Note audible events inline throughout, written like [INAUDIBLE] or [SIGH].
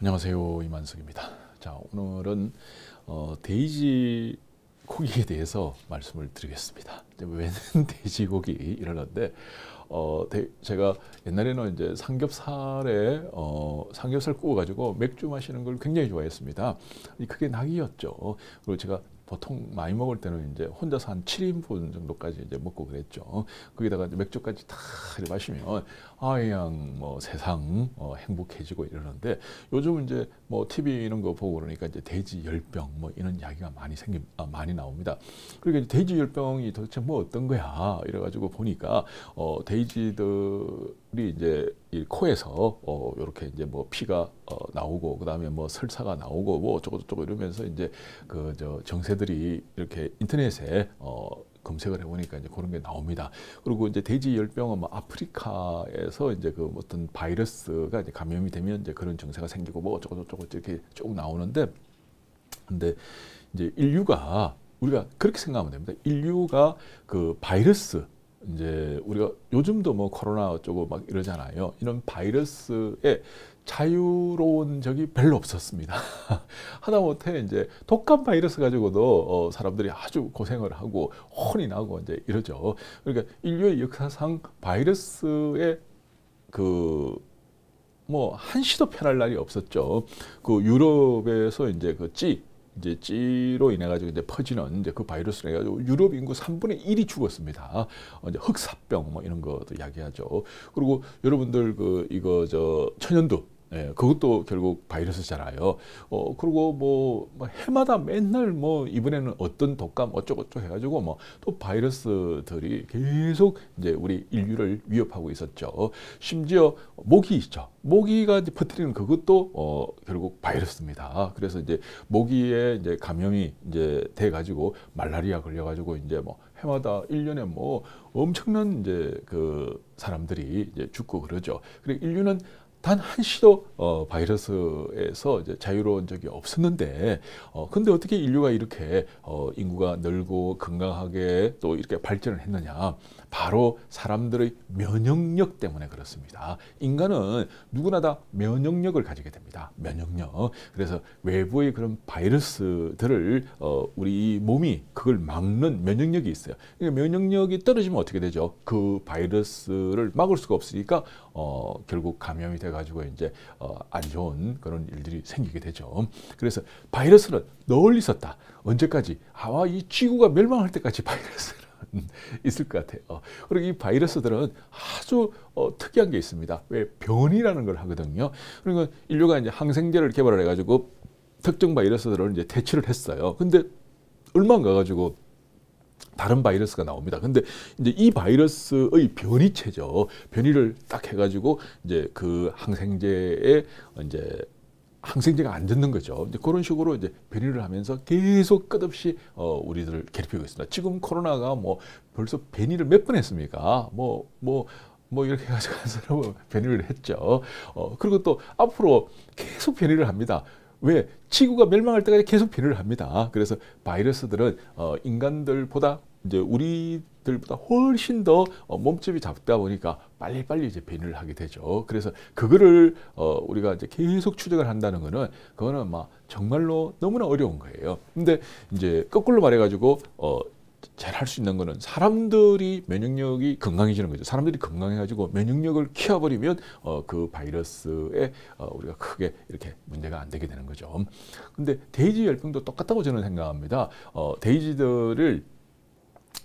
안녕하세요 이만석입니다. 자 오늘은 어, 데지 고기에 대해서 말씀을 드리겠습니다. 왜는 데지 [LAUGHS] 고기 이러는데 어, 데, 제가 옛날에는 이제 삼겹살에 어, 삼겹살 구워 가지고 맥주 마시는 걸 굉장히 좋아했습니다. 그게 낙이었죠. 그리고 제가 보통 많이 먹을 때는 이제 혼자서 한 7인분 정도까지 이제 먹고 그랬죠. 거기다가 맥주까지 다 마시면 아 그냥 뭐 세상 어, 행복해지고 이러는데 요즘 이제 뭐 TV 이런 거 보고 그러니까 이제 돼지 열병 뭐 이런 이야기가 많이 생기 아, 많이 나옵니다. 그러니까 돼지 열병이 도대체 뭐 어떤 거야 이래가지고 보니까 어, 돼지들 우리 이제 이 코에서 어 이렇게 이제 뭐 피가 어 나오고 그다음에 뭐 설사가 나오고 뭐 어쩌고 저쩌고 이러면서 이제 그저 정세들이 이렇게 인터넷에 어 검색을 해보니까 이제 그런 게 나옵니다. 그리고 이제 돼지 열병은 뭐 아프리카에서 이제 그 어떤 바이러스가 이제 감염이 되면 이제 그런 증세가 생기고 뭐 어쩌고 저쩌고 이렇게 쭉 나오는데 근데 이제 인류가 우리가 그렇게 생각하면 됩니다. 인류가 그 바이러스 이제 우리가 요즘도 뭐 코로나 어쩌고 막 이러잖아요. 이런 바이러스에 자유로운 적이 별로 없었습니다. [LAUGHS] 하다못해 이제 독감 바이러스 가지고도 어, 사람들이 아주 고생을 하고 혼이 나고 이제 이러죠. 그러니까 인류의 역사상 바이러스에그 뭐 한시도 편할 날이 없었죠. 그 유럽에서 이제 그찌 이제 찌로 인해 가지고 이제 퍼지는 이제 그 바이러스로 해 가지고 유럽 인구 3분의 1이 죽었습니다. 어, 이제 흑사병 뭐 이런 것도 이야기하죠. 그리고 여러분들 그 이거 저 천연두 예, 그것도 결국 바이러스잖아요. 어, 그리고 뭐, 뭐, 해마다 맨날 뭐 이번에는 어떤 독감 어쩌고저쩌고 해가지고 뭐 또 바이러스들이 계속 이제 우리 인류를 위협하고 있었죠. 심지어 모기 있죠. 모기가 이제 퍼뜨리는 그것도 어, 결국 바이러스입니다. 그래서 이제 모기에 이제 감염이 이제 돼가지고 말라리아 걸려가지고 이제 뭐 해마다 일년에뭐 엄청난 이제 그 사람들이 이제 죽고 그러죠. 그리고 인류는 단한 시도 어, 바이러스에서 이제 자유로운 적이 없었는데 어, 근데 어떻게 인류가 이렇게 어, 인구가 늘고 건강하게 또 이렇게 발전을 했느냐 바로 사람들의 면역력 때문에 그렇습니다. 인간은 누구나 다 면역력을 가지게 됩니다. 면역력. 그래서 외부의 그런 바이러스들을 어, 우리 몸이 그걸 막는 면역력이 있어요. 그러니까 면역력이 떨어지면 어떻게 되죠? 그 바이러스를 막을 수가 없으니까 어, 결국 감염이 되고 가지고 이제 어, 안 좋은 그런 일들이 생기게 되죠. 그래서 바이러스는 널리 있었다. 언제까지? 아이 지구가 멸망할 때까지 바이러스는 [LAUGHS] 있을 것 같아요. 어, 그리고 이 바이러스들은 아주 어, 특이한 게 있습니다. 왜 변이라는 걸 하거든요. 그러니 인류가 이제 항생제를 개발을 해가지고 특정 바이러스들을 이제 퇴치를 했어요. 근데 얼마 안 가가지고 다른 바이러스가 나옵니다. 근데 이제 이 바이러스의 변이체죠. 변이를 딱 해가지고 이제 그 항생제에 이제 항생제가 안 듣는 거죠. 이제 그런 식으로 이제 변이를 하면서 계속 끝없이 어, 우리들을 괴롭히고 있습니다. 지금 코로나가 뭐 벌써 변이를 몇 번 했습니까? 뭐, 뭐, 뭐 이렇게 해가지고 한사 [LAUGHS] 변이를 했죠. 어, 그리고 또 앞으로 계속 변이를 합니다. 왜? 지구가 멸망할 때까지 계속 변이 합니다. 그래서 바이러스들은 어, 인간들보다 이제 우리들보다 훨씬 더 어, 몸집이 작다 보니까 빨리빨리 이제 변이 하게 되죠. 그래서 그거를 어, 우리가 이제 계속 추적을 한다는 거는 그거는 막 정말로 너무나 어려운 거예요. 근데 이제 거꾸로 말해가지고 어, 제일 할수 있는 거는 사람들이 면역력이 건강해지는 거죠. 사람들이 건강해가지고 면역력을 키워버리면 어, 그 바이러스에 어, 우리가 크게 이렇게 문제가 안 되게 되는 거죠. 근데 데지 열병도 똑같다고 저는 생각합니다. 어, 데지들을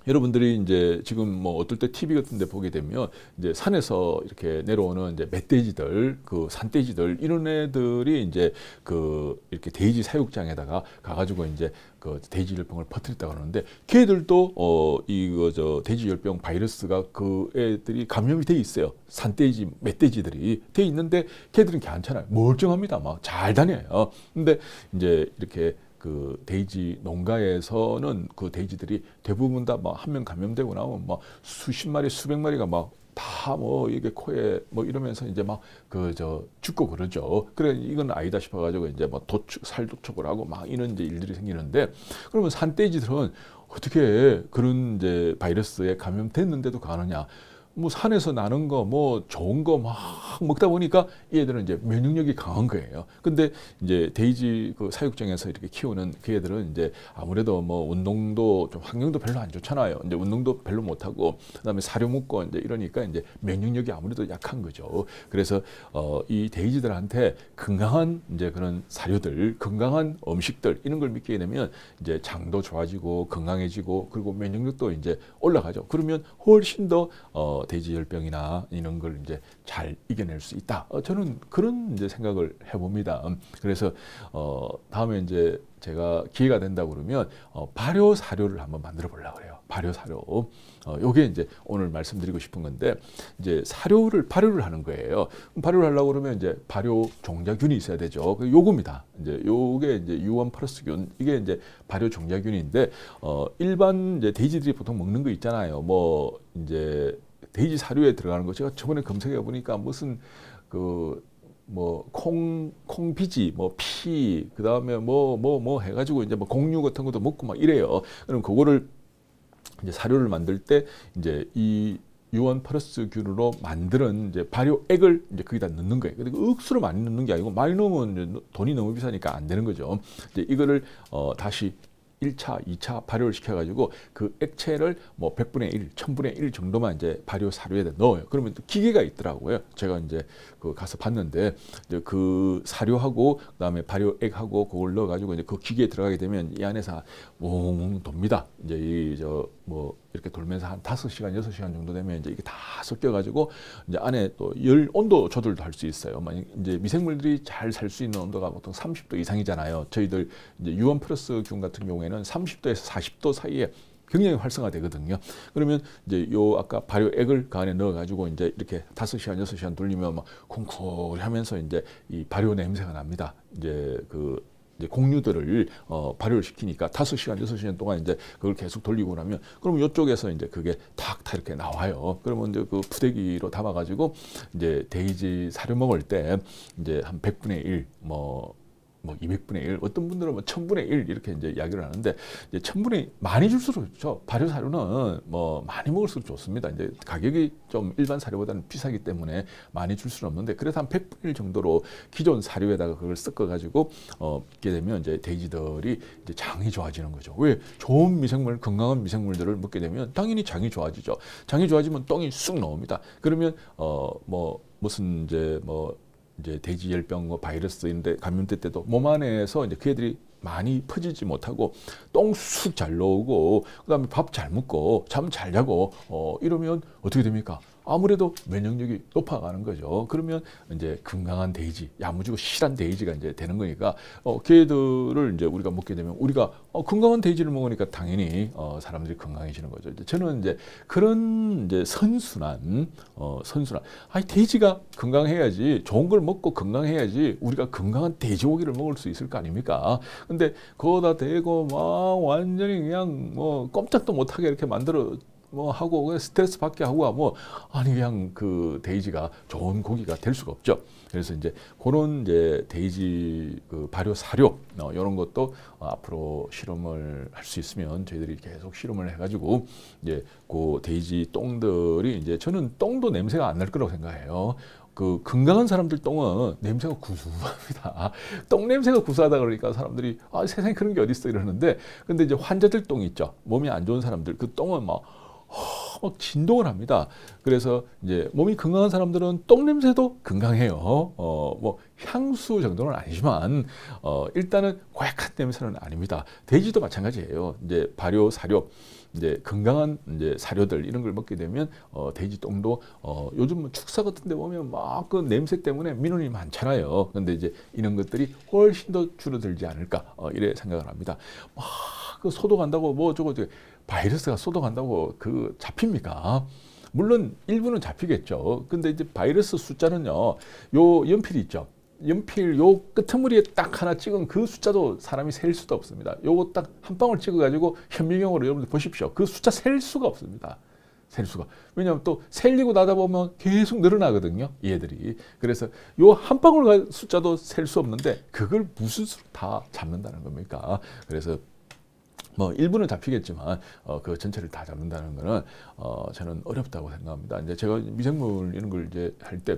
여러분들이 이제 지금 뭐 어떨 때 TV 같은 데 보게 되면 이제 산에서 이렇게 내려오는 이제 멧돼지들, 그 산돼지들 이런 애들이 이제 그 이렇게 데지 사육장에다가 가가지고 이제 그 돼지 열병을 퍼뜨렸다고 하는데 걔들도 어 이거 저 돼지 열병 바이러스가 그 애들이 감염이 돼 있어요. 산돼지, 멧돼지들이 돼 있는데 걔들은 괜찮아요. 멀쩡합니다. 막 잘 다녀요. 근데 이제 이렇게 그 데이지 농가에서는 그 데이지들이 대부분 다뭐한명 감염되고 나면 막 뭐 수십 마리 수백 마리가 막 다 뭐 이게 코에 뭐 이러면서 이제 막 그 저 죽고 그러죠. 그래 이건 아니다 싶어가지고 이제 뭐 도축 살도축을 하고 막 이런 이제 일들이 생기는데 그러면 산돼지들은 어떻게 그런 이제 바이러스에 감염됐는데도 가느냐? 뭐 산에서 나는 거 뭐 좋은 거 막 먹다 보니까 얘들은 이제 면역력이 강한 거예요. 근데 이제 데이지 그 사육장에서 이렇게 키우는 그 애들은 이제 아무래도 뭐 운동도 좀 환경도 별로 안 좋잖아요. 이제 운동도 별로 못 하고 그다음에 사료 먹고 이제 이러니까 이제 면역력이 아무래도 약한 거죠. 그래서 어이 데이지들한테 건강한 이제 그런 사료들, 건강한 음식들 이런 걸 믿게 되면 이제 장도 좋아지고 건강해지고 그리고 면역력도 이제 올라가죠. 그러면 훨씬 더어 어, 대지열병이나 이런 걸 이제 잘 이겨낼 수 있다. 어, 저는 그런 이제 생각을 해봅니다. 음, 그래서 어, 다음에 이제 제가 기회가 된다 그러면 어, 발효 사료를 한번 만들어 보려고 그래요 발효 사료. 어, 요게 이제 오늘 말씀드리고 싶은 건데 이제 사료를 발효를 하는 거예요. 발효를 하려고 그러면 이제 발효 종자균이 있어야 되죠. 그 요겁니다. 이제 요게 이제 유원 플러스균 이게 이제 발효 종자균인데 어, 일반 이제 돼지들이 보통 먹는 거 있잖아요. 뭐 이제 돼지 사료에 들어가는 거 제가 저번에 검색해 보니까 무슨 그 뭐 콩 콩비지 뭐피 그다음에 뭐 뭐 뭐해 가지고 이제 뭐 공유 같은 것도 먹고 막 이래요. 그럼 그거를 이제 사료를 만들 때 이제 이 유원 퍼러스균으로 만드는 이제 발효액을 이제 거기다 넣는 거예요. 근데 그 억수로 많이 넣는 게 아니고 많이 넣으면 돈이 너무 비싸니까 안 되는 거죠. 이제 이거를 어 다시 1차, 2차 발효를 시켜가지고 그 액체를 뭐 100분의 1, 1000분의 1 정도만 이제 발효 사료에 넣어요. 그러면 기계가 있더라고요. 제가 이제 그 가서 봤는데 이제 그 사료하고 그다음에 발효액하고 그걸 넣어가지고 이제 그 기계에 들어가게 되면 이 안에서 웅 돕니다. 이제 이저 뭐 이렇게 돌면서 한 다섯 시간 여섯 시간 정도 되면 이제 이게 다 섞여 가지고 이제 안에 또 열 온도 조절도 할 수 있어요. 만약 이제 미생물들이 잘 살 수 있는 온도가 보통 삼십 도 이상이잖아요. 저희들 이제 유원 플러스균 같은 경우에는 삼십 도에서 사십 도 사이에 굉장히 활성화되거든요. 그러면 이제 요 아까 발효액을 그 안에 넣어가지고 이제 이렇게 다섯 시간 여섯 시간 돌리면 막 쿵쿵 하면서 이제 이 발효 냄새가 납니다. 이제 그 이제 공유들을 어, 발효를 시키니까 5 시간 6 시간 동안 이제 그걸 계속 돌리고 나면 그러면 이쪽에서 이제 그게 탁탁 이렇게 나와요. 그러면 이제 그 부대기로 담아가지고 이제 돼지 사료 먹을 때 이제 한1 0 0분의1뭐 뭐 200분의 1, 어떤 분들은 뭐 1000분의 1 이렇게 이제 이야기를 하는데 이제 1000분의 많이 줄수록 좋죠. 발효 사료는 뭐 많이 먹을수록 좋습니다. 이제 가격이 좀 일반 사료보다는 비싸기 때문에 많이 줄 수는 없는데 그래서 한 100분의 1 정도로 기존 사료에다가 그걸 섞어 가지고 어 먹게 되면 이제 돼지들이 이제 장이 좋아지는 거죠. 왜 좋은 미생물, 건강한 미생물들을 먹게 되면 당연히 장이 좋아지죠. 장이 좋아지면 똥이 쑥 나옵니다. 그러면 어 뭐 무슨 이제 뭐 이제 돼지열병과 바이러스인데 감염될 때도 몸 안에서 이제 그 애들이 많이 퍼지지 못하고 똥 쑥 잘 나오고 그다음에 밥 잘 먹고 잠 잘 자고 어 이러면 어떻게 됩니까? 아무래도 면역력이 높아가는 거죠. 그러면 이제 건강한 돼지 야무지고 실한 돼지가 이제 되는 거니까 어, 걔들을 이제 우리가 먹게 되면 우리가 어, 건강한 돼지를 먹으니까 당연히 어, 사람들이 건강해지는 거죠. 이제 저는 이제 그런 이제 선순환, 어, 선순환. 아니 데지가 건강해야지, 좋은 걸 먹고 건강해야지 우리가 건강한 돼지고기를 먹을 수 있을 거 아닙니까? 근데 그거다 대고 막 완전히 그냥 뭐 꼼짝도 못하게 이렇게 만들어 뭐 하고 스트레스 받게 하고 뭐 아니 그냥 그 데이지가 좋은 고기가 될 수가 없죠. 그래서 이제 그런 이제 데이지 그 발효 사료 어, 이런 것도 앞으로 실험을 할 수 있으면 저희들이 계속 실험을 해가지고 이제 그 데이지 똥들이 이제 저는 똥도 냄새가 안 날 거라고 생각해요. 그 건강한 사람들 똥은 냄새가 구수합니다. 똥 냄새가 구수하다 그러니까 사람들이 아 세상에 그런 게 어디 있어 이러는데 근데 이제 환자들 똥 있죠. 몸이 안 좋은 사람들 그 똥은 막턱 진동을 합니다. 그래서 이제 몸이 건강한 사람들은 똥 냄새도 건강해요. 어, 뭐 향수 정도는 아니지만 어, 일단은 고약한 냄새는 아닙니다. 돼지도 마찬가지예요. 이제 발효 사료 이제 건강한 이제 사료들 이런 걸 먹게 되면 어, 돼지 똥도 어, 요즘 뭐 축사 같은 데 보면 막 그 냄새 때문에 민원이 많잖아요. 근데 이제 이런 것들이 훨씬 더 줄어들지 않을까 어, 이래 생각을 합니다. 막그 소독한다고 뭐 저거 저거 바이러스가 쏟아간다고 그 잡힙니까? 물론 일부는 잡히겠죠. 근데 이제 바이러스 숫자는요. 요 연필이 있죠. 연필 요 끄트머리에 딱 하나 찍은 그 숫자도 사람이 셀 수도 없습니다. 요거 딱 한 방울 찍어 가지고 현미경으로 여러분들 보십시오. 그 숫자 셀 수가 없습니다. 셀 수가. 왜냐면또 셀리고 나다 보면 계속 늘어나거든요. 얘들이. 그래서 요 한 방울 숫자도 셀 수 없는데 그걸 무슨 수로 다 잡는다는 겁니까? 그래서 뭐 일부는 잡히겠지만 어, 그 전체를 다 잡는다는 거는 어, 저는 어렵다고 생각합니다. 이제 제가 미생물 이런 걸 이제 할 때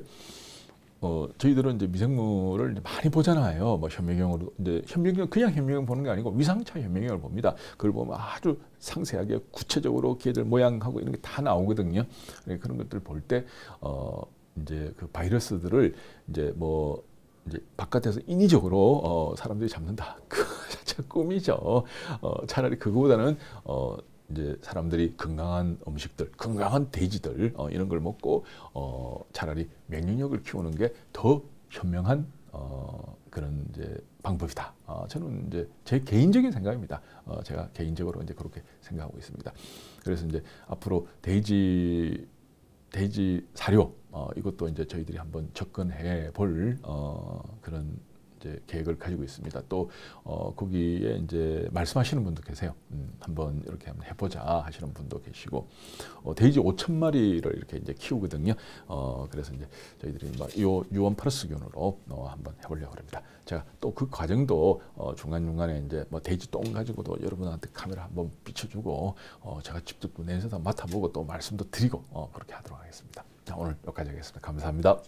어, 저희들은 이제 미생물을 이제 많이 보잖아요. 뭐 현미경으로 이제 현미경 그냥 현미경 보는 게 아니고 위상차 현미경을 봅니다. 그걸 보면 아주 상세하게 구체적으로 걔들 모양하고 이런 게 다 나오거든요. 네, 그런 것들 볼때 어, 이제 그 바이러스들을 이제 뭐 이제 바깥에서 인위적으로 어, 사람들이 잡는다. 그 [LAUGHS] 자체 꿈이죠. 어, 차라리 그거보다는 어, 이제 사람들이 건강한 음식들, 건강한 돼지들 어, 이런 걸 먹고 어, 차라리 면역력을 키우는 게 더 현명한 어, 그런 이제 방법이다. 어, 저는 이제 제 개인적인 생각입니다. 어, 제가 개인적으로 이제 그렇게 생각하고 있습니다. 그래서 이제 앞으로 돼지 돼지 사료 어, 이것도 이제 저희들이 한번 접근해 볼 어, 그런 이제 계획을 가지고 있습니다. 또 어, 거기에 이제 말씀하시는 분도 계세요. 음, 한번 이렇게 한번 해보자 하시는 분도 계시고 어, 데지 5천 마리를 이렇게 이제 키우거든요. 어, 그래서 이제 저희들이 막요 뭐 유원 플러스균으로 어, 한번 해보려고 합니다. 제가 또 그 과정도 어, 중간 중간에 이제 뭐데지똥 가지고도 여러분한테 카메라 한번 비춰주고 어, 제가 직접 내에서 맡아보고 또 말씀도 드리고 어, 그렇게 하도록 하겠습니다. 자, 오늘 여기까지 하겠습니다. 감사합니다.